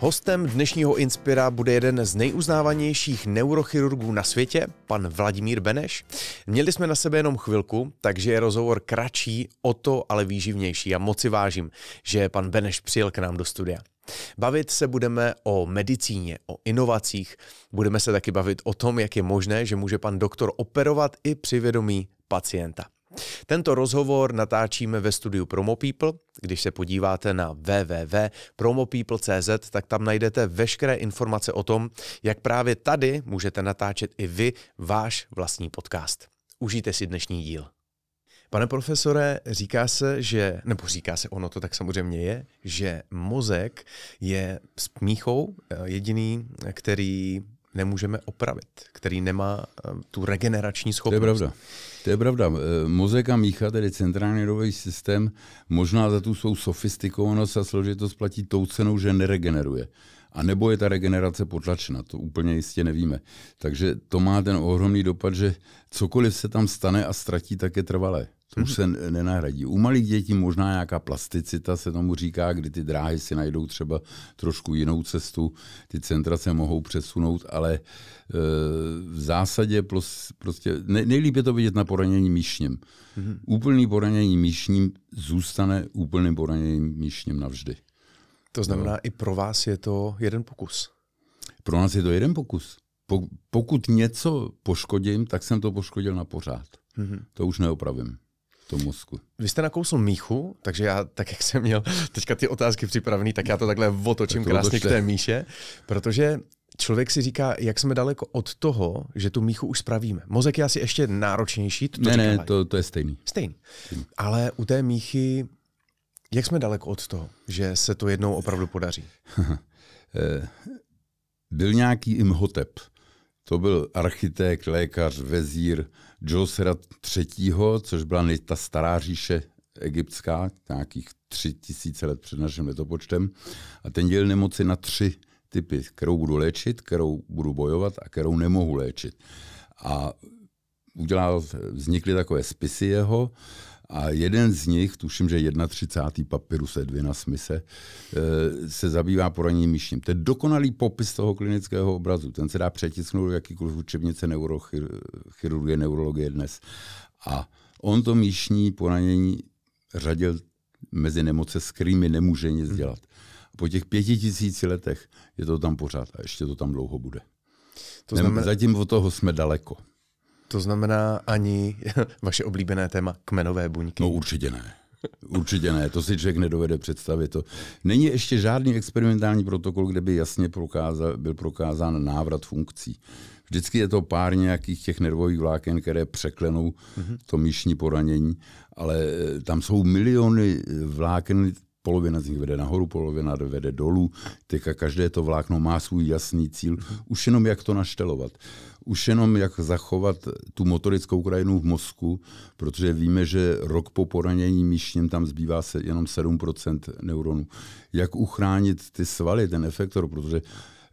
Hostem dnešního Inspira bude jeden z nejuznávanějších neurochirurgů na světě, pan Vladimír Beneš. Měli jsme na sebe jenom chvilku, takže je rozhovor kratší, o to ale výživnější a moc si vážím, že pan Beneš přijel k nám do studia. Bavit se budeme o medicíně, o inovacích, budeme se taky bavit o tom, jak je možné, že může pan doktor operovat i při vědomí pacienta. Tento rozhovor natáčíme ve studiu PromoPeople. Když se podíváte na www.promopeople.cz, tak tam najdete veškeré informace o tom, jak právě tady můžete natáčet i vy váš vlastní podcast. Užijte si dnešní díl. Pane profesore, říká se, že, nebo říká se, ono to tak samozřejmě je, že mozek je smíchou eh, jediný, který nemůžeme opravit, který nemá eh, tu regenerační schopnost. To je pravda. To je pravda. Eh, mozek a mícha, tedy centrální nervový systém, možná za tu svou sofistikovanost a složitost platí tou cenou, že neregeneruje. A nebo je ta regenerace potlačena, to úplně jistě nevíme. Takže to má ten ohromný dopad, že cokoliv se tam stane a ztratí, tak je trvalé. To už se nenahradí. U malých dětí možná nějaká plasticita se tomu říká, kdy ty dráhy si najdou třeba trošku jinou cestu, ty centra se mohou přesunout, ale e, v zásadě plus, prostě ne, nejlíp je to vidět na poranění míšněm. Mm-hmm. Úplný poranění míšním zůstane úplným poraněním míšněm navždy. To znamená, no. i pro vás je to jeden pokus. Pro nás je to jeden pokus. Po, pokud něco poškodím, tak jsem to poškodil na pořád. Mm-hmm. To už neopravím to mozku. Vy jste nakousl míchu, takže já, tak jak jsem měl teďka ty otázky připravený, tak já to takhle otočím tak krásně otočte. k té míše, protože člověk si říká, jak jsme daleko od toho, že tu míchu už spravíme. Mozek je asi ještě náročnější. To ne, ne, to, to je Stejný. stejný. Ale u té míchy, jak jsme daleko od toho, že se to jednou opravdu podaří? Eh, byl nějaký Imhotep, to byl architekt, lékař, vezír Josera III., což byla ta stará říše egyptská, nějakých tři tisíce let před naším letopočtem. A ten děl nemoci na tři typy, kterou budu léčit, kterou budu bojovat a kterou nemohu léčit. A udělal, vznikly takové spisy jeho a jeden z nich, tuším, že 31. dvě Edvina Smise, eh, se zabývá poraněním myšním. To je dokonalý popis toho klinického obrazu. Ten se dá přetisknout do jakýkoliv učebnice neurochirurgie, neurologie dnes. A on to myšní poranění řadil mezi nemoce, s kterými nemůže nic dělat. Po těch pěti tisíci letech je to tam pořád a ještě to tam dlouho bude. To znamená... Zatím od toho jsme daleko. To znamená ani vaše oblíbené téma kmenové buňky? No určitě ne. Určitě ne, to si člověk nedovede představit. To. Není ještě žádný experimentální protokol, kde by jasně prokázal, byl prokázán návrat funkcí. Vždycky je to pár nějakých těch nervových vláken, které překlenou mhm. to míšní poranění, ale eh, tam jsou miliony vláken polovina z nich vede nahoru, polovina vede dolů. Teďka každé to vlákno má svůj jasný cíl. Už jenom jak to naštelovat. Už jenom jak zachovat tu motorickou krajinu v mozku, protože víme, že rok po poranění míšním tam zbývá se jenom 7% neuronů. Jak uchránit ty svaly, ten efektor, protože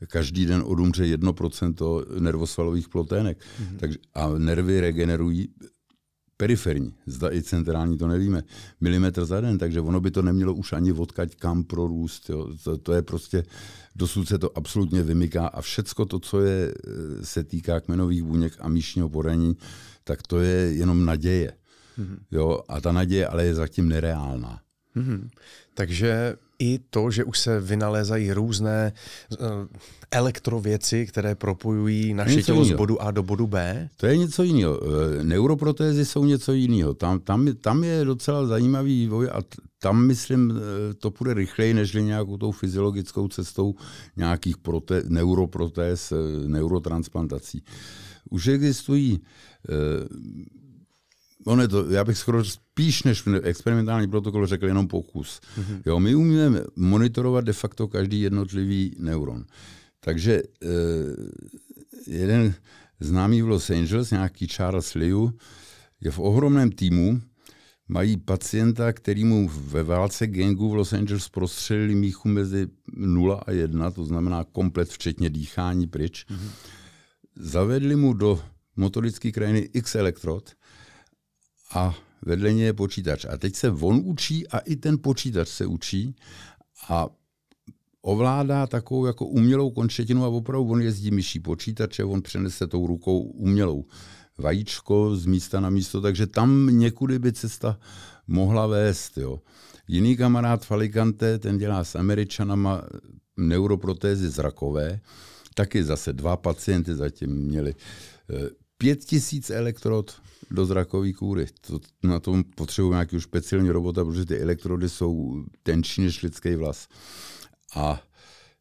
každý den odumře 1% nervosvalových plotének. Mm-hmm. Takže, a nervy regenerují periferní, zda i centrální, to nevíme, milimetr za den, takže ono by to nemělo už ani odkaď kam prorůst. Jo. To, to je prostě, dosud se to absolutně vymyká a všecko to, co je, e, se týká kmenových buněk a míšního poraní, tak to je jenom naděje. Mm-hmm. Jo, a ta naděje ale je zatím nereálná. Mm-hmm. Takže i to, že už se vynalézají různé eh, elektrověci, které propojují naše tělo z bodu A do bodu B? To je něco jiného. Eh, neuroprotézy jsou něco jiného. Tam, tam, tam je docela zajímavý vývoj a tam, myslím, eh, to půjde rychleji, než nějakou tou fyziologickou cestou nějakých prote- neuroprotéz, neurotransplantací. Už existují ono je to, já bych skoro spíš než experimentální protokol řekl jenom pokus. Mm-hmm. Jo, my umíme monitorovat de facto každý jednotlivý neuron. Takže eh, jeden známý v Los Angeles, nějaký Charles Liu, je v ohromném týmu, mají pacienta, kterýmu ve válce gengu v Los Angeles prostřelili míchu mezi 0 a 1, to znamená komplet včetně dýchání pryč. Mm-hmm. Zavedli mu do motorické krajiny x elektrod a vedle něj je počítač. A teď se on učí a i ten počítač se učí a ovládá takovou jako umělou končetinu a opravdu on jezdí myší počítače, on přenese tou rukou umělou vajíčko z místa na místo, takže tam někudy by cesta mohla vést. Jo. Jiný kamarád Falikante, ten dělá s Američanama neuroprotézy zrakové, taky zase dva pacienty zatím měli. Eh, pět tisíc elektrod do zrakové kůry. To, na tom potřebuji už speciální robota, protože ty elektrody jsou tenčí než lidský vlas. A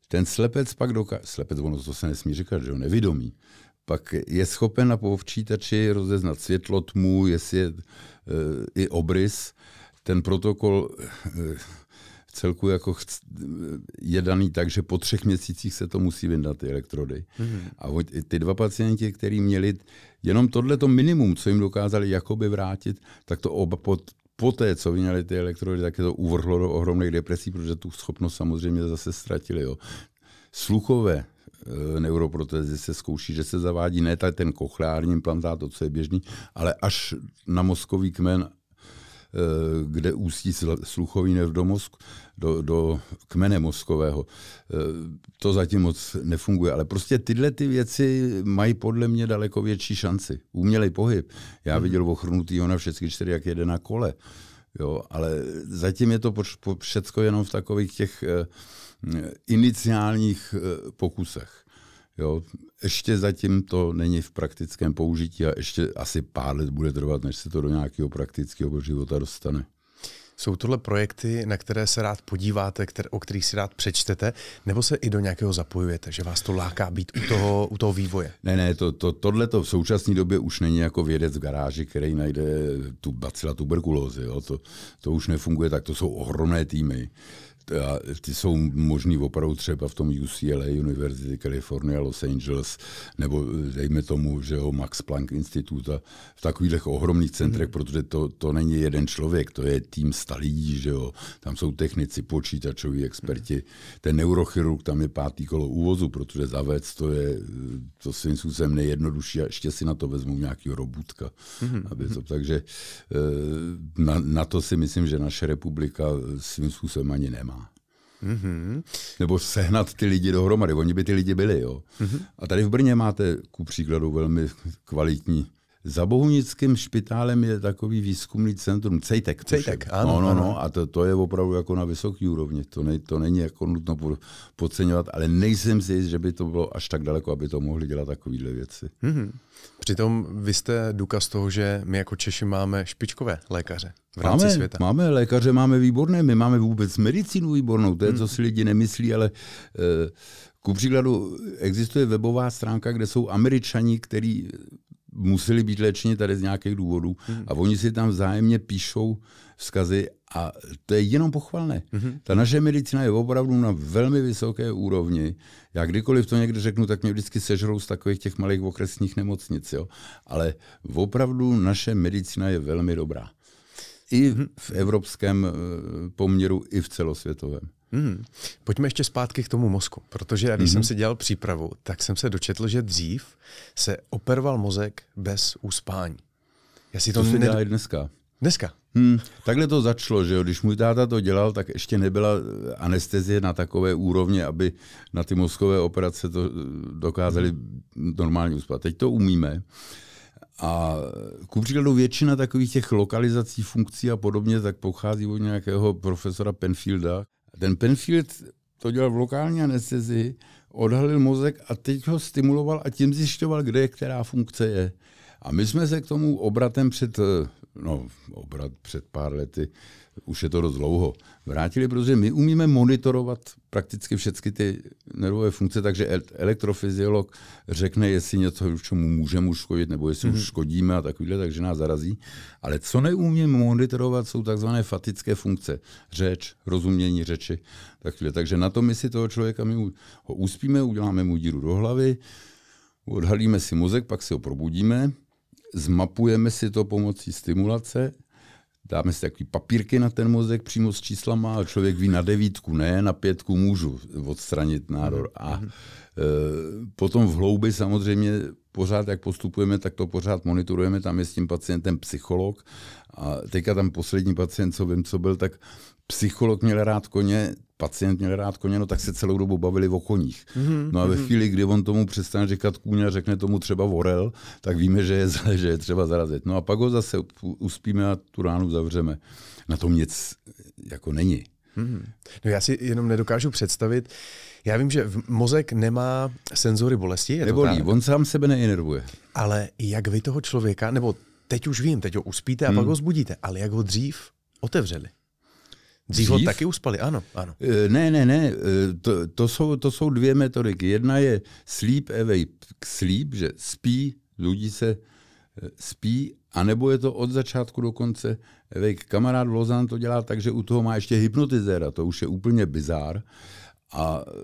ten slepec pak dokáže, slepec, ono to se nesmí říkat, že jo, nevědomý, pak je schopen na povčítači rozeznat světlo, tmu, jestli je e, i obrys. Ten protokol e, celku jako je daný tak, že po třech měsících se to musí vyndat ty elektrody. Mm-hmm. A ty dva pacienti, kteří měli jenom tohleto minimum, co jim dokázali jakoby vrátit, tak to oba po, po té, co vyňali ty elektrody, tak je to uvrhlo do ohromných depresí, protože tu schopnost samozřejmě zase ztratili. Jo. Sluchové eh, neuroprotezy se zkouší, že se zavádí ne ten kochleární implantát, to, co je běžný, ale až na mozkový kmen Eh, kde ústí sluchový nerv do, mozku, do, do kmene mozkového. Eh, to zatím moc nefunguje, ale prostě tyhle ty věci mají podle mě daleko větší šanci. Umělej pohyb. Já mhm. viděl ho na všechny čtyři, jak jede na kole. Jo, ale zatím je to všecko jenom v takových těch eh, hm, iniciálních pokusech. Jo, ještě zatím to není v praktickém použití a ještě asi pár let bude trvat, než se to do nějakého praktického života dostane. Jsou tohle projekty, na které se rád podíváte, které, o kterých si rád přečtete, nebo se i do nějakého zapojujete, že vás to láká být u toho, u toho vývoje? Ne, ne, to, to, tohle to v současné době už není jako vědec v garáži, který najde tu bacila tuberkulózy. To, to už nefunguje tak, to jsou ohromné týmy a ty jsou možný opravdu třeba v tom UCLA, University California, Los Angeles, nebo eh, dejme tomu, že ho Max Planck instituta v takových ohromných centrech, mm. protože to, to není jeden člověk, to je tým stalí, že jo, tam jsou technici, počítačoví experti, mm. ten neurochirurg, tam je pátý kolo úvozu, protože zavec to je, eh, to svým způsobem nejjednodušší a ještě si na to vezmu nějakého robutka. Mm. Aby to, mhm. takže eh, na, na to si myslím, že naše republika svým způsobem ani nemá Mm-hmm. Nebo sehnat ty lidi dohromady. Oni by ty lidi byli, jo. Mm-hmm. A tady v Brně máte ku příkladu velmi kvalitní za Bohunickým špitálem je takový výzkumný centrum Cejtek. Cejtek, ano. No, no, ano. no a to, to, je opravdu jako na vysoký úrovni. To, ne, to není jako nutno podceňovat, ale nejsem si jist, že by to bylo až tak daleko, aby to mohli dělat takovéhle věci. Mm-hmm. Přitom vy jste důkaz toho, že my jako Češi máme špičkové lékaře v rámci máme, světa. Máme lékaře, máme výborné, my máme vůbec medicínu výbornou, to je, mm. co mhm. si lidi nemyslí, ale eh, ku příkladu existuje webová stránka, kde jsou američani, který museli být léčeni tady z nějakých důvodů mm a oni si tam vzájemně píšou vzkazy a to je jenom pochvalné. Mm-hmm. Ta naše medicína je opravdu na velmi vysoké úrovni. Já kdykoliv to někde řeknu, tak mě vždycky sežrou z takových těch malých okresních nemocnic. Jo? Ale opravdu naše medicína je velmi dobrá. I mhm. v evropském eh, poměru, i v celosvětovém. Hmm. Pojďme ještě zpátky k tomu mozku, protože když hmm jsem mhm. si dělal přípravu, tak jsem se dočetl, že dřív se operoval mozek bez uspání. Já si to, to se ned... dělá dneska. Dneska. Hmm, takhle to začalo, že jo? Když můj táta to dělal, tak ještě nebyla eh, anestezie na takové úrovni, aby na ty mozkové operace to eh, dokázali mhm. normálně uspat. Teď to umíme. A ku příkladu většina takových těch lokalizací funkcí a podobně, tak pochází od nějakého profesora Penfielda a ten Penfield to dělal v lokální anestezi, odhalil mozek a teď ho stimuloval a tím zjišťoval, kde je která funkce je. A my jsme se k tomu obratem před, eh, no, obrat před pár lety, už je to dost dlouho, vrátili, protože my umíme monitorovat prakticky všechny ty nervové funkce, takže elektrofyziolog řekne, jestli něco, čemu můžeme uškodit nebo jestli mm-hmm. už škodíme mhm. a takovýhle, takže nás zarazí. Ale co neumíme monitorovat, jsou takzvané fatické funkce. Řeč, rozumění řeči, Takhle. Takže na to my si toho člověka, my ho uspíme, uděláme mu díru do hlavy, odhalíme si mozek, pak si ho probudíme, zmapujeme si to pomocí stimulace dáme si takový papírky na ten mozek přímo s číslama a člověk ví na devítku, ne, na pětku můžu odstranit nádor. A mhm. e, potom v hloubi samozřejmě pořád, jak postupujeme, tak to pořád monitorujeme, tam je s tím pacientem psycholog a teďka tam poslední pacient, co vím, co byl, tak psycholog měl rád koně, pacient měl rád koně, no tak se celou dobu bavili o koních. Mm-hmm. No a ve mhm. chvíli, kdy on tomu přestane říkat kůň a řekne tomu třeba vorel, tak víme, že je, zle, že je třeba zarazit. No a pak ho zase uspíme a tu ránu zavřeme. Na tom nic jako není. Mm-hmm. No já si jenom nedokážu představit, já vím, že mozek nemá senzory bolesti. Je Nebolí, on sám sebe neinervuje. Ale jak vy toho člověka, nebo teď už vím, teď ho uspíte a hmm. pak ho zbudíte, ale jak ho dřív otevřeli? Dřív, ho taky uspali, ano. ano. Eh, ne, ne, ne, eh, to, to, jsou, to jsou dvě metodiky. Jedna je sleep away sleep, že spí, lidi se eh, spí, anebo je to od začátku do konce. Awake kamarád Lozan to dělá tak, že u toho má ještě hypnotizéra, to už je úplně bizár. A e,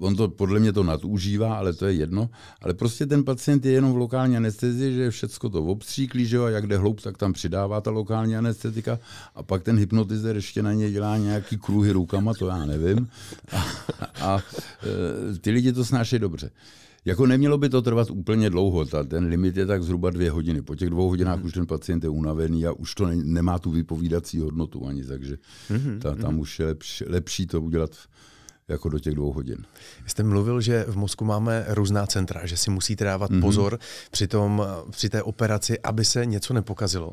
on to podle mě to nadužívá, ale to je jedno. Ale prostě ten pacient je jenom v lokální anestezii, že je všecko to obstříklí, že jo, a jak jde hloub, tak tam přidává ta lokální anestetika a pak ten hypnotizer ještě na ně dělá nějaký kruhy rukama, to já nevím. A, a e, ty lidi to snášejí dobře. Jako nemělo by to trvat úplně dlouho, ta, ten limit je tak zhruba dvě hodiny. Po těch dvou hodinách hmm. už ten pacient je unavený a už to ne, nemá tu vypovídací hodnotu ani, takže hmm. ta, tam hmm. už je lepš, lepší to udělat jako do těch dvou hodin. Jste mluvil, že v mozku máme různá centra, že si musíte dávat mm-hmm. pozor při, tom, při té operaci, aby se něco nepokazilo.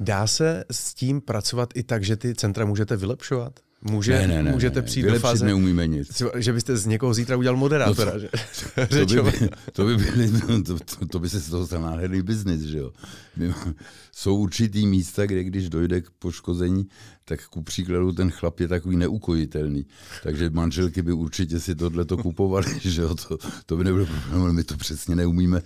Dá se s tím pracovat i tak, že ty centra můžete vylepšovat? Může, ne, ne, ne, můžete přijít do fáze, neumíme nic. že byste z někoho zítra udělal moderátora. No to, že, to, by, by, to, by byli, no, to, to, to by se z toho stal nádherný biznis, že Jsou určitý místa, kde když dojde k poškození, tak ku příkladu ten chlap je takový neukojitelný. Takže manželky by určitě si tohle to kupovali, že jo. To, to by nebylo problém, my to přesně neumíme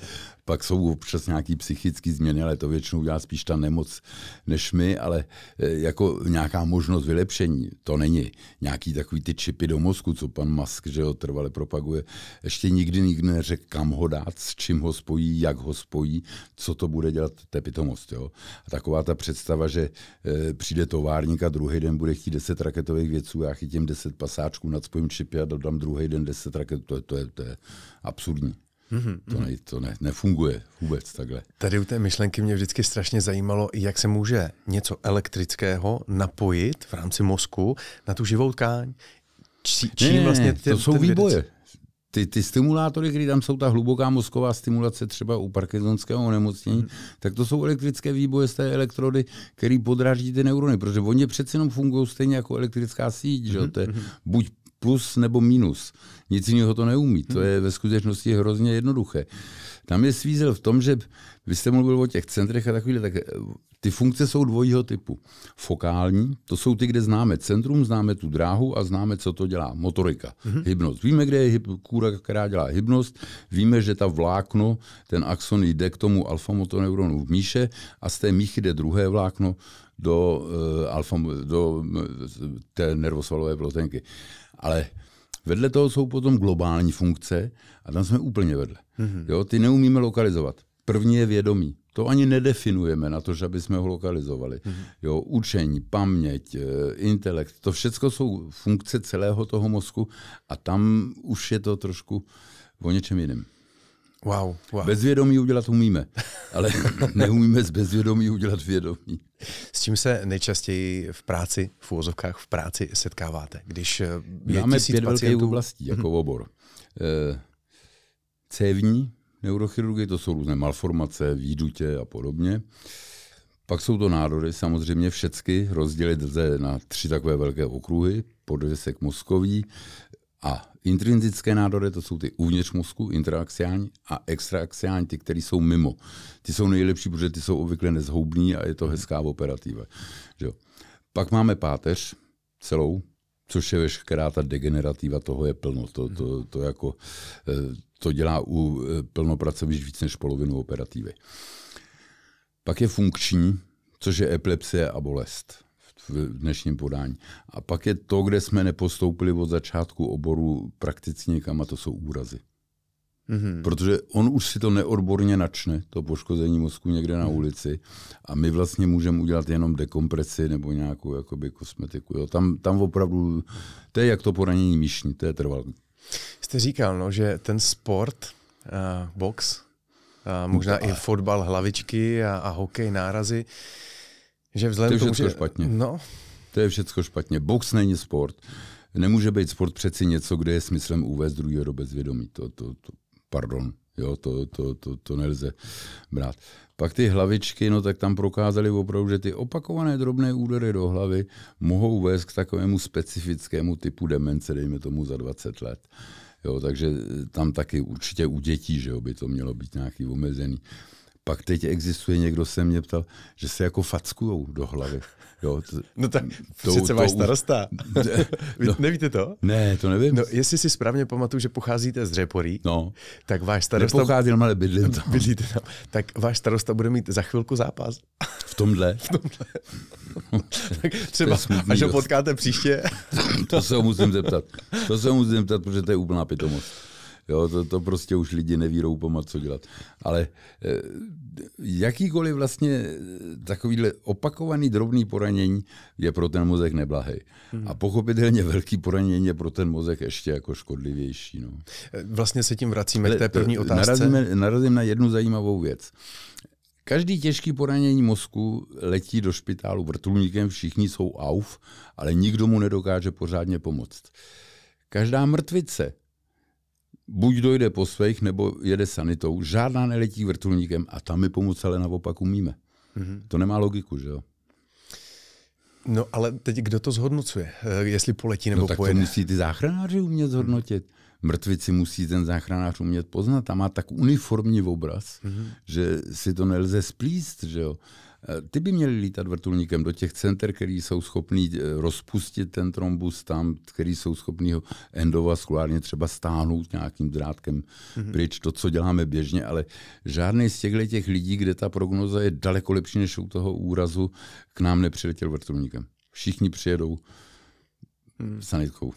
pak jsou občas nějaký psychické změny, ale to většinou dělá spíš ta nemoc než my, ale e, jako nějaká možnost vylepšení, to není. Nějaký takový ty čipy do mozku, co pan Musk, že ho trvale propaguje, ještě nikdy nikdy neřekl, kam ho dát, s čím ho spojí, jak ho spojí, co to bude dělat, to je pitomost. Jo? A taková ta představa, že e, přijde továrník a druhý den bude chtít 10 raketových věců, já chytím 10 pasáčků nad spojím čipy a dodám druhý den 10 raket, to, je, to, je, to je absurdní. Mm-hmm. To, mhm. ne, to ne, nefunguje vůbec takhle. Tady u té myšlenky mě vždycky strašně zajímalo, jak se může něco elektrického napojit v rámci mozku na tu živou tkáň. Či, čím ne, vlastně ty, to jsou výboje. Ty, ty stimulátory, které tam jsou, ta hluboká mozková stimulace třeba u parkinsonského onemocnění, mm. tak to jsou elektrické výboje z té elektrody, které podráždí ty neurony, protože oni přece jenom fungují stejně jako elektrická síť. Hmm. Že? Mhm, to je mhm. buď plus nebo minus. Nic jiného to neumí. To je ve skutečnosti hrozně jednoduché. Tam je svízel v tom, že vy jste mluvil o těch centrech a takovýhle, tak eh, ty funkce jsou dvojího typu. Fokální, to jsou ty, kde známe centrum, známe tu dráhu a známe, co to dělá. Motorika, mm-hmm. hybnost. Víme, kde je hyb, kůra, která dělá hybnost, víme, že ta vlákno, ten axon jde k tomu alfamotoneuronu v míše a z té míchy jde druhé vlákno do, uh, eh, alfa, do té nervosvalové plotenky. Ale vedle toho jsou potom globální funkce a tam jsme úplně vedle. Mm-hmm. Jo, ty neumíme lokalizovat. První je vědomí. To ani nedefinujeme na to, že aby jsme ho lokalizovali. Mm-hmm. Jo, učení, paměť, eh, intelekt, to všechno jsou funkce celého toho mozku a tam už je to trošku o něčem jiném. Wow, wow. Bezvědomí udělat umíme, ale neumíme z bezvědomí udělat vědomí. S čím se nejčastěji v práci, v úvozovkách v práci setkáváte? Když eh, je Máme pět pacientů... velkých oblastí jako mhm. obor. Eh, cévní neurochirurgie, to jsou různé malformace, výdutě a podobně. Pak jsou to nádory, samozřejmě všechny rozdělit lze na tři takové velké okruhy, podvěsek mozkový, a intrinzické nádory, to jsou ty uvnitř mozku, interaxiální a extraaxiální, ty, které jsou mimo. Ty jsou nejlepší, protože ty jsou obvykle nezhoubní a je to hezká operativa. Jo. Pak máme páteř celou, což je veškerá ta degenerativa, toho je plno. To, to, to, jako, eh, to dělá u eh, plnopracových víc než polovinu operativy. Pak je funkční, což je epilepsie a bolest v dnešním podání. A pak je to, kde jsme nepostoupili od začátku oboru prakticky někam, a to jsou úrazy. Mm-hmm. Protože on už si to neodborně načne, to poškození mozku někde na mm. ulici, a my vlastně můžeme udělat jenom dekompresi nebo nějakou jakoby, kosmetiku. Jo, tam, tam opravdu, to je jak to poranění myšní, to je trvalý. Jste říkal, no, že ten sport, uh, box, uh, možná no, ale... i fotbal, hlavičky a, a hokej, nárazy, uh, že vzhledem to je všechno špatně. No. To je všechno špatně. Box není sport. Nemůže být sport přeci něco, kde je smyslem uvést druhého do bezvědomí. To, to, to, pardon, jo, to, to, to, to nelze brát. Pak ty hlavičky, no tak tam prokázali opravdu, že ty opakované drobné údery do hlavy mohou vést k takovému specifickému typu demence, dejme tomu za 20 let. Jo, takže tam taky určitě u dětí, že jo, by to mělo být nějaký omezený. Pak teď existuje, někdo se mě ptal, že se jako fackujou do hlavy. Jo, to, no tak to, přece to, máš starosta. no, Nevíte to? Ne, to nevím. No, jestli si správně pamatuju, že pocházíte z Řeporí, no. tak váš starosta... Nepocházím, ale bydlím tam. Bydlíte tam. Tak váš starosta bude mít za chvilku zápas. V tomhle? v tomhle. tak třeba, to až ho potkáte příště. to se ho musím zeptat. To se ho musím zeptat, protože to je úplná pitomost. Jo, to, to prostě už lidi neví roupama, co dělat. Ale eh, jakýkoliv vlastně eh, takovýhle opakovaný drobný poranění je pro ten mozek neblahý. Hmm. A pochopitelně velký poranění je pro ten mozek ještě jako škodlivější. No. Eh, vlastně se tím vracíme Ale k té první otázce. Narazíme, narazím na jednu zajímavou věc. Každý těžký poranění mozku letí do špitálu vrtulníkem, všichni jsou auf, ale nikdo mu nedokáže pořádně pomoct. Každá mrtvice buď dojde po svých, nebo jede sanitou. Žádná neletí vrtulníkem a tam my pomoc ale naopak umíme. Mm-hmm. To nemá logiku, že jo? No ale teď kdo to zhodnocuje? Eh, jestli poletí nebo no, tak pojede? to musí ty záchranáři umět zhodnotit. Mm-hmm mrtvici musí ten záchranář umět poznat a má tak uniformní obraz, mm-hmm. že si to nelze splíst, že jo. Eh, ty by měly lítat vrtulníkem do těch center, který jsou schopný eh, rozpustit ten trombus tam, který jsou schopný ho endovaskulárně třeba stáhnout nějakým drátkem mm-hmm. pryč, to, co děláme běžně, ale žádný z těchto těch lidí, kde ta prognoza je daleko lepší než u toho úrazu, k nám nepřiletěl vrtulníkem. Všichni přijedou hmm. sanitkou.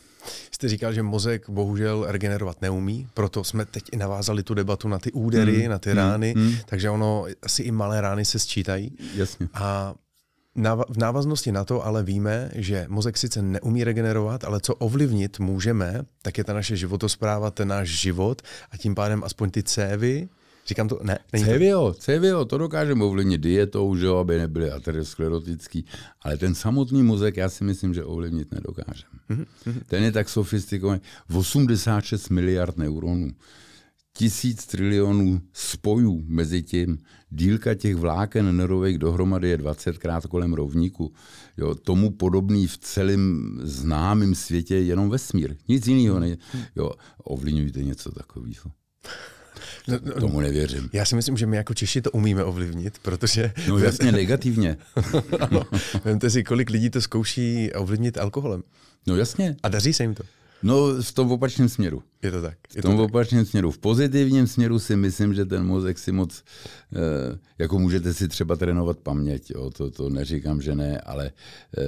Jste říkal, že mozek bohužel regenerovat neumí, proto jsme teď i navázali tu debatu na ty údery, mm. na ty rány, mm. takže ono asi i malé rány se sčítají. Jasně. A v návaznosti na to ale víme, že mozek sice neumí regenerovat, ale co ovlivnit můžeme, tak je ta naše životospráva, ten náš život a tím pádem aspoň ty cévy Říkám to, ne. Není CVO, to... CVO, to dokážeme ovlivnit dietou, že aby nebyly aterosklerotický, ale ten samotný mozek já si myslím, že ovlivnit nedokážeme. Mm-hmm. Mhm. Ten je tak sofistikovaný. 86 miliard neuronů, tisíc trilionů spojů mezi tím, dílka těch vláken nervových dohromady je 20 krát kolem rovníku. Jo, tomu podobný v celém známém světě jenom vesmír. Nic jiného. Ne... Mhm. Jo, ovlivňujte něco takového. No, no, Tomu nevěřím. Já si myslím, že my jako Češi to umíme ovlivnit, protože... No jasně, negativně. ano, vemte si, kolik lidí to zkouší ovlivnit alkoholem. No jasně. A daří se jim to. No v tom opačném směru. Je to tak. Je v tom to opačném směru. V pozitivním směru si myslím, že ten mozek si moc, eh, jako můžete si třeba trénovat paměť, jo, to, to neříkám, že ne, ale eh,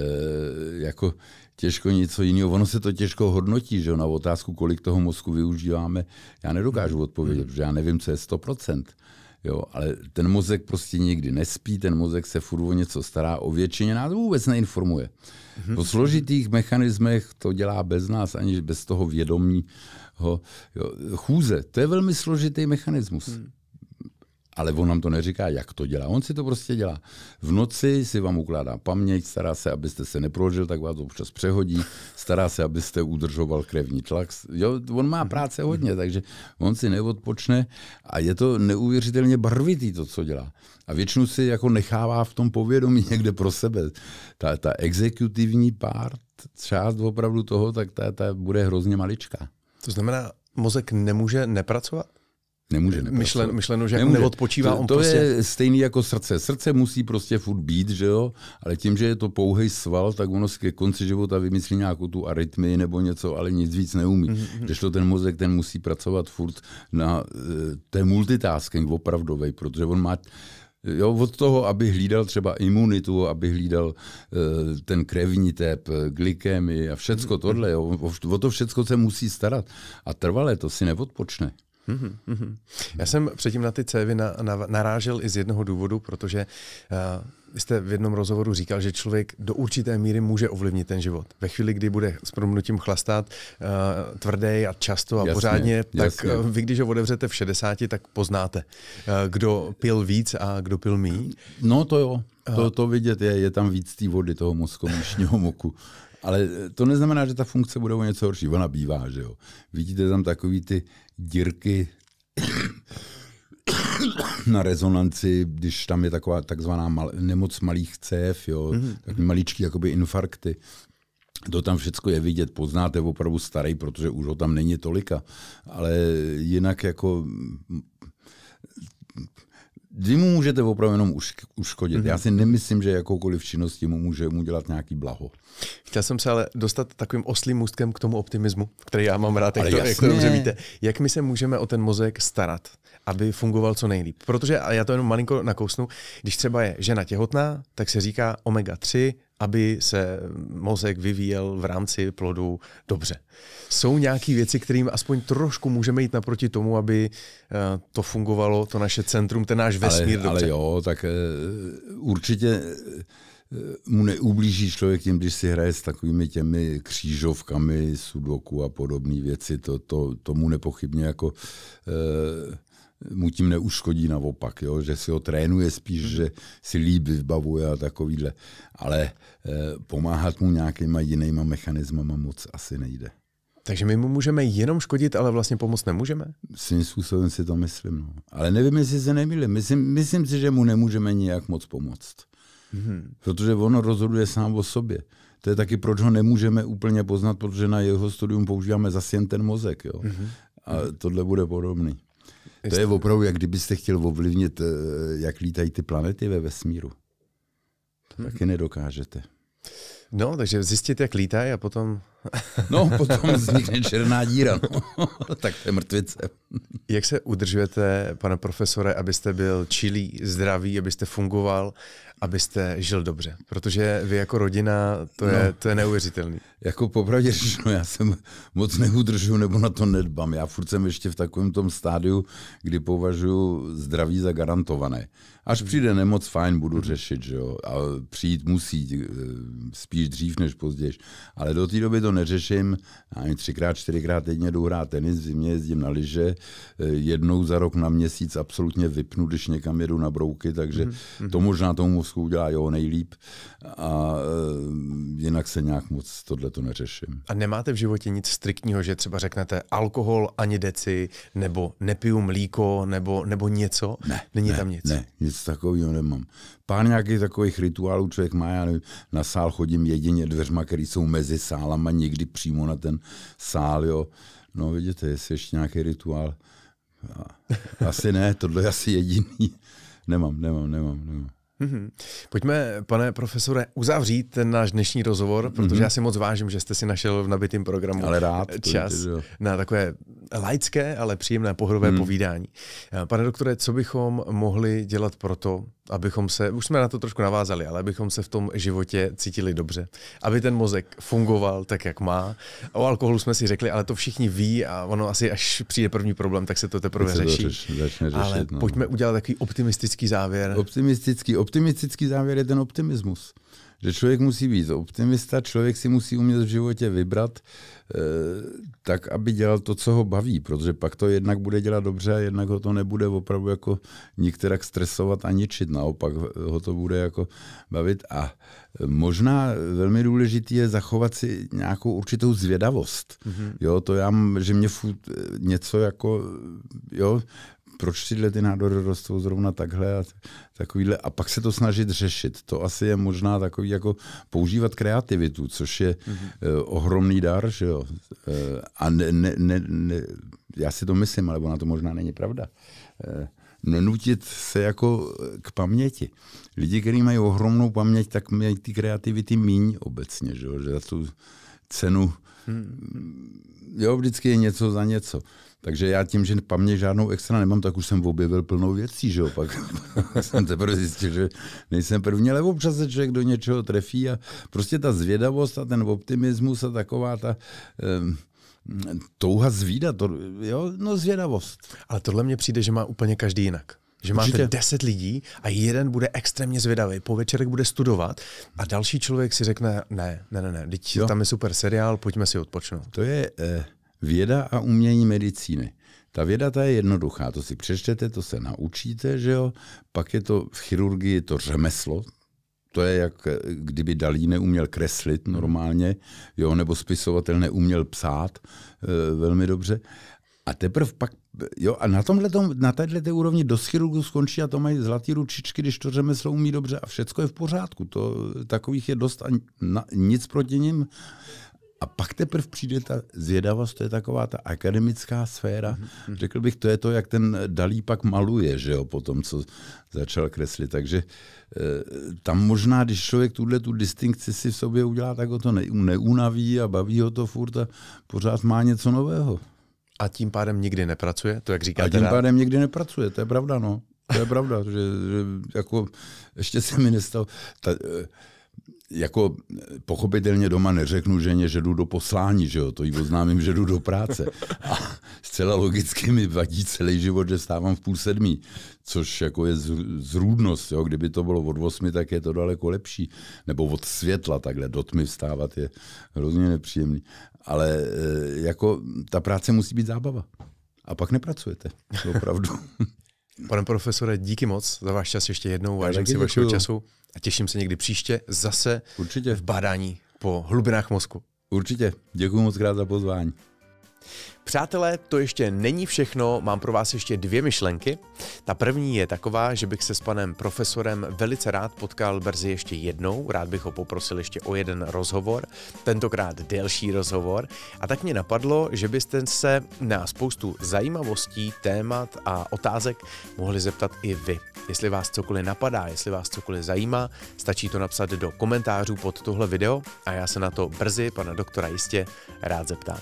jako těžko něco jiného. Ono se to těžko hodnotí, že na otázku, kolik toho mozku využíváme, já nedokážu odpovědět, protože já nevím, co je 100%. Jo, ale ten mozek prostě nikdy nespí, ten mozek se furt o něco stará, o většině nás vůbec neinformuje. Po mhm. složitých mechanismech to dělá bez nás, aniž bez toho vědomí. Jo. Chůze, to je velmi složitý mechanismus. Hmm ale on nám to neříká, jak to dělá. On si to prostě dělá. V noci si vám ukládá paměť, stará se, abyste se neprožil, tak vás občas přehodí, stará se, abyste udržoval krevní tlak. Jo, on má práce hodně, takže on si neodpočne a je to neuvěřitelně barvitý to, co dělá. A většinu si jako nechává v tom povědomí někde pro sebe. Ta, ta exekutivní part, část opravdu toho, tak ta, ta bude hrozně maličká. To znamená, mozek nemůže nepracovat? Nemůže nepracovat. Myšlen, myšleno, že jako Nemůže. neodpočívá. To, on to prostě... je stejný jako srdce. Srdce musí prostě furt být, že jo? Ale tím, že je to pouhý sval, tak ono ke konci života vymyslí nějakou tu arytmii nebo něco, ale nic víc neumí. Mm-hmm. Když to ten mozek, ten musí pracovat furt na eh, ten multitasking opravdový, protože on má eh, Jo, od toho, aby hlídal třeba imunitu, aby hlídal uh, ten krevní tep, glykemii a všecko mhm, tohle. Mhm. Jo. O, o to všecko se musí starat. A trvale to si neodpočne. Mm-hmm, mm-hmm, Já jsem předtím na ty cévy na, na, narážel i z jednoho důvodu, protože uh, jste v jednom rozhovoru říkal, že člověk do určité míry může ovlivnit ten život. Ve chvíli, kdy bude s promnutím chlastat uh, eh, tvrdý a často a jasně, pořádně, tak jasně. Eh, vy, když ho odevřete v 60, tak poznáte, uh, kdo pil víc a kdo pil míň. No to jo, to, to vidět je, je tam víc té vody, toho mozkomíšního moku. Ale to neznamená, že ta funkce bude o něco horší. Ona bývá, že jo. Vidíte tam takový ty dírky na rezonanci, když tam je taková takzvaná mal, nemoc malých cév, jo, mm-hmm. tak maličký jakoby infarkty. To tam všechno je vidět, poznáte opravdu starý, protože už ho tam není tolika. Ale jinak jako vy mu můžete opravdu jenom uškodit. Mm-hmm. Já si nemyslím, že jakoukoliv činnosti mu může mu dělat nějaký blaho. Chtěl jsem se ale dostat takovým oslým můstkem k tomu optimismu, který já mám rád, ale jak to, jak to dobře víte. Jak my se můžeme o ten mozek starat, aby fungoval co nejlíp? Protože, a já to jenom malinko nakousnu, když třeba je žena těhotná, tak se říká omega-3, aby se mozek vyvíjel v rámci plodu dobře. Jsou nějaké věci, kterým aspoň trošku můžeme jít naproti tomu, aby eh, to fungovalo, to naše centrum, ten náš vesmír ale, dobře? Ale jo, tak eh, určitě eh, mu neublíží člověk tím, když si hraje s takovými těmi křížovkami, sudoku a podobné věci. To, to, tomu nepochybně jako... Eh, mu tím neuškodí naopak, jo? že si ho trénuje spíš, hmm. že si líp vybavuje a takovýhle. Ale e, pomáhat mu nějakýma jinýma mechanismama moc asi nejde. Takže my mu můžeme jenom škodit, ale vlastně pomoct nemůžeme? Svým způsobem si to myslím. No. Ale nevím, jestli se nemýlím. Myslím, myslím si, že mu nemůžeme nijak moc pomoct. Mm-hmm. Protože ono rozhoduje sám o sobě. To je taky, proč ho nemůžeme úplně poznat, protože na jeho studium používáme zase jen ten mozek. Jo? Mm-hmm. A tohle bude podobný. To je opravdu, jak kdybyste chtěl ovlivnit, eh, jak lítají ty planety ve vesmíru. To hmm. taky nedokážete. No, takže zjistit, jak lítají a potom... no, potom vznikne černá díra, no. tak to je mrtvice. jak se udržujete, pane profesore, abyste byl čilý, zdravý, abyste fungoval, abyste žil dobře? Protože vy jako rodina, to je, no, to je neuvěřitelný. Jako popravdě řečeno, já jsem moc neudržuju nebo na to nedbám. Já furt jsem ještě v takovém tom stádiu, kdy považuji zdraví za garantované. Až přijde nemoc, fajn, budu mhm. řešit, že jo. A přijít musí, eh, spíš spíš dřív než později. Ale do té doby to neřeším. Ani třikrát, čtyřikrát týdně jdu hrát tenis, v zimě jezdím na liže, eh, jednou za rok na měsíc absolutně vypnu, když někam jedu na brouky, takže mm-hmm. to mhm. možná tomu mozku udělá jo nejlíp. A eh, jinak se nějak moc tohle to neřeším. A nemáte v životě nic striktního, že třeba řeknete alkohol ani deci, nebo nepiju mlíko, nebo, nebo něco? Ne, Není ne, tam nic. Ne, nic takového nemám pár nějakých takových rituálů člověk má, já nevím, na sál chodím jedině dveřma, které jsou mezi sálama, někdy přímo na ten sál, jo. No vidíte, jestli ještě nějaký rituál. Asi ne, tohle je asi jediný. Nemám, nemám, nemám, nemám. Mm-hmm. Pojďme, pane profesore, uzavřít ten náš dnešní rozhovor, protože mm-hmm. já si moc vážím, že jste si našel v nabitém programu Ale rád, čas to, na takové laické, ale příjemné pohodové hmm. povídání. Eh, pane doktore, co bychom mohli dělat pro to, abychom se, už jsme na to trošku navázali, ale abychom se v tom životě cítili dobře, aby ten mozek fungoval tak, jak má. O alkoholu jsme si řekli, ale to všichni ví a ono asi, až přijde první problém, tak se to teprve se řeší. Řeš, řešit, ale no. pojďme udělat takový optimistický závěr. Optimistický, optimistický závěr je ten optimismus že člověk musí být optimista, člověk si musí umět v životě vybrat, tak, aby dělal to, co ho baví, protože pak to jednak bude dělat dobře a jednak ho to nebude opravdu jako nikterak stresovat a ničit, naopak ho to bude jako bavit a možná velmi důležitý je zachovat si nějakou určitou zvědavost. Mm-hmm. Jo, to já, že mě eh, něco jako, jo, proč tyhle ty nádory rostou zrovna takhle a takovýhle. A pak se to snažit řešit. To asi je možná takový jako používat kreativitu, což je mm-hmm. uh, ohromný dar, že jo. Uh, a ne, ne, ne, ne, já si to myslím, ale ona to možná není pravda. Uh, nenutit se jako k paměti. Lidi, kteří mají ohromnou paměť, tak mají ty kreativity míň obecně, že, jo? že za tu cenu Jo, vždycky je něco za něco. Takže já tím, že paměť žádnou extra nemám, tak už jsem objevil plnou věcí, že jo? Pak, jsem teprve zjistil, že nejsem první, ale občas se člověk do něčeho trefí a prostě ta zvědavost a ten optimismus a taková ta... Um, touha zvídat, to, jo, no zvědavost. Ale tohle mně přijde, že má úplně každý jinak. Že máte Určitě. 10 lidí a jeden bude extrémně zvědavý, po večerek bude studovat a další člověk si řekne, ne, ne, ne, ne, teď jo. tam je super seriál, pojďme si odpočnout. To je eh, věda a umění medicíny. Ta věda ta je jednoduchá, to si přečtete, to se naučíte, že jo, pak je to v chirurgii to řemeslo, to je jak eh, kdyby Dalí neuměl kreslit normálně, jo, nebo spisovatel neuměl psát eh, velmi dobře. A teprve pak, jo, a na tomhle, na této úrovni dost chirurgů skončí a to mají zlatý ručičky, když to řemeslo umí dobře a všecko je v pořádku. To, takových je dost a na, nic proti nim. A pak teprve přijde ta zvědavost, to je taková ta akademická sféra. Mm-hmm. Řekl bych, to je to, jak ten Dalí pak maluje, že jo, po tom, co začal kreslit. Takže e, tam možná, když člověk tuhle tu distinkci si v sobě udělá, tak ho to ne, neunaví a baví ho to furt a pořád má něco nového. A tím pádem nikdy nepracuje, to jak říkáte. A tím pádem nikdy nepracuje, to je pravda, no. To je pravda, že, že jako ještě se mi nestalo. Ta, eh, jako eh, pochopitelně doma neřeknu ženě, že jdu do poslání, že jo, to jí oznámím, že jdu do práce. A zcela logicky mi vadí celý život, že stávám v půl sedmí, což jako je zrůdnost, jo, kdyby to bylo od osmi, tak je to daleko lepší. Nebo od světla takhle do tmy vstávat je hrozně nepříjemný. Ale eh, jako ta práce musí být zábava. A pak nepracujete, opravdu. Pane profesore, díky moc za váš čas ještě jednou, vážím si vašeho času a těším se někdy příště zase Určitě. v bádání po hlubinách mozku. Určitě. Děkuji moc krát za pozvání. Přátelé, to ještě není všechno, mám pro vás ještě dvě myšlenky. Ta první je taková, že bych se s panem profesorem velice rád potkal brzy ještě jednou, rád bych ho poprosil ještě o jeden rozhovor, tentokrát delší rozhovor. A tak mě napadlo, že byste se na spoustu zajímavostí, témat a otázek mohli zeptat i vy. Jestli vás cokoliv napadá, jestli vás cokoliv zajímá, stačí to napsat do komentářů pod tohle video a já se na to brzy pana doktora jistě rád zeptám.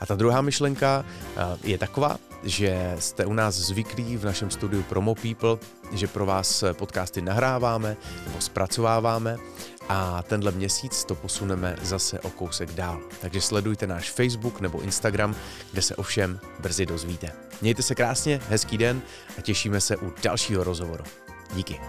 A ta druhá myšlenka eh, je taková, že jste u nás zvyklí v našem studiu Promo People, že pro vás podcasty nahráváme nebo zpracováváme a tenhle měsíc to posuneme zase o kousek dál. Takže sledujte náš Facebook nebo Instagram, kde se ovšem brzy dozvíte. Mějte se krásně, hezký den a těšíme se u dalšího rozhovoru. Díky.